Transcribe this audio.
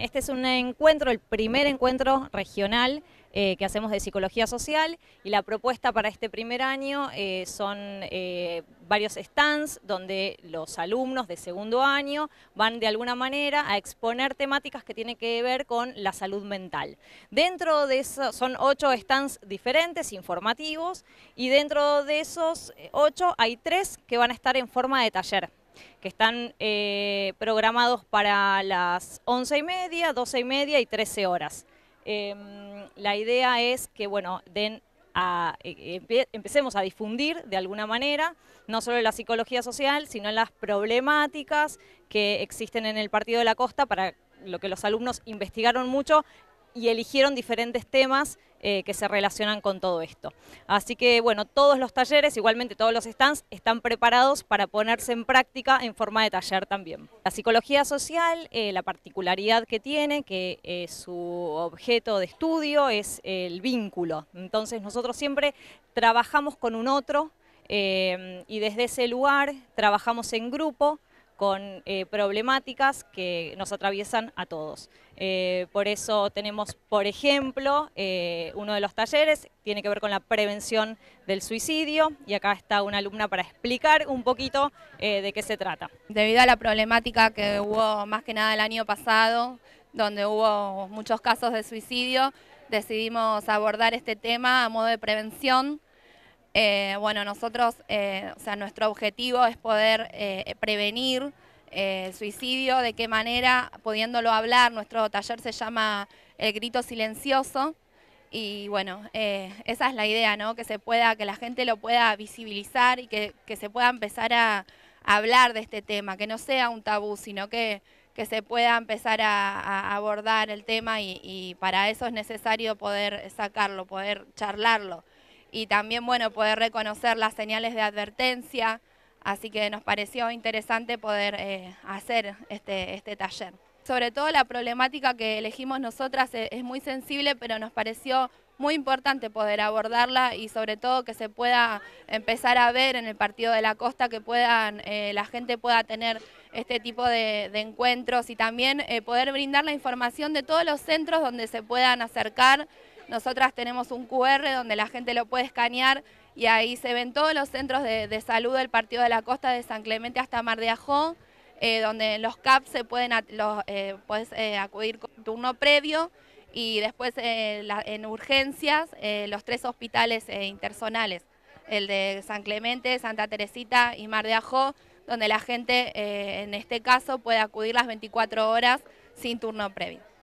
este es un encuentro, el primer encuentro regional eh, que hacemos de psicología social y la propuesta para este primer año eh, son eh, varios stands donde los alumnos de segundo año van de alguna manera a exponer temáticas que tienen que ver con la salud mental. Dentro de eso son ocho stands diferentes, informativos, y dentro de esos ocho hay tres que van a estar en forma de taller que están eh, programados para las once y media, 12 y media y 13 horas. Em, la idea es que, bueno, eh, empecemos a difundir de alguna manera, no solo la psicología social, sino las problemáticas que existen en el Partido de la Costa para lo que los alumnos investigaron mucho y eligieron diferentes temas eh, que se relacionan con todo esto. Así que bueno, todos los talleres, igualmente todos los stands, están preparados para ponerse en práctica en forma de taller también. La psicología social, eh, la particularidad que tiene, que eh, su objeto de estudio es el vínculo. Entonces nosotros siempre trabajamos con un otro y desde ese lugar trabajamos en grupo, con eh, problemáticas que nos atraviesan a todos. Eh, por eso tenemos, por ejemplo, eh, uno de los talleres tiene que ver con la prevención del suicidio y acá está una alumna para explicar un poquito de qué se trata. Debido a la problemática que hubo más que nada el año pasado, donde hubo muchos casos de suicidio, decidimos abordar este tema a modo de prevención eh, bueno, nosotros, eh, o sea, nuestro objetivo es poder eh, prevenir el suicidio, de qué manera, pudiéndolo hablar, nuestro taller se llama El Grito Silencioso, y bueno, esa es la idea, ¿no? Que se pueda, que la gente lo pueda visibilizar y que, se pueda empezar a, hablar de este tema, que no sea un tabú, sino que, se pueda empezar a, abordar el tema y para eso es necesario poder sacarlo, poder charlarlo y también bueno, poder reconocer las señales de advertencia, así que nos pareció interesante poder eh, hacer este, este, taller. Sobre todo la problemática que elegimos nosotras e-, es, muy sensible, pero nos pareció muy importante poder abordarla y sobre todo que se pueda empezar a ver en el partido de la costa que puedan eh, la gente pueda tener este tipo de, encuentros y también eh, poder brindar la información de todos los centros donde se puedan acercar nosotras tenemos un QR donde la gente lo puede escanear y ahí se ven todos los centros de, salud del Partido de la Costa, de San Clemente hasta Mar de Ajó, eh, donde los CAP se pueden eh, eh, acudir con turno previo y después en urgencias los tres hospitales intersonales, el de San Clemente, Santa Teresita y Mar de Ajó, donde la gente en este caso puede acudir las 24 horas sin turno previo.